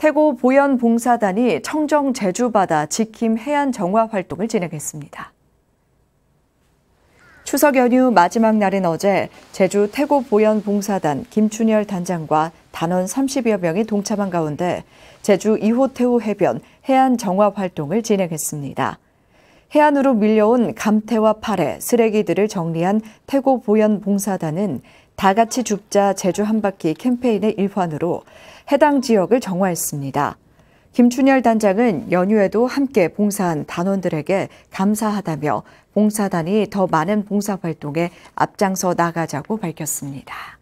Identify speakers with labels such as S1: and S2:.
S1: 태고 보현 봉사단이 청정 제주바다 지킴 해안 정화 활동을 진행했습니다. 추석 연휴 마지막 날인 어제 제주 태고 보현 봉사단 김춘열 단장과 단원 30여 명이 동참한 가운데 제주 2호 태우 해변 해안 정화 활동을 진행했습니다. 해안으로 밀려온 감태와 파래, 쓰레기들을 정리한 태고 보현 봉사단은 다 같이 죽자 제주 한 바퀴 캠페인의 일환으로 해당 지역을 정화했습니다. 김춘열 단장은 연휴에도 함께 봉사한 단원들에게 감사하다며 봉사단이 더 많은 봉사활동에 앞장서 나가자고 밝혔습니다.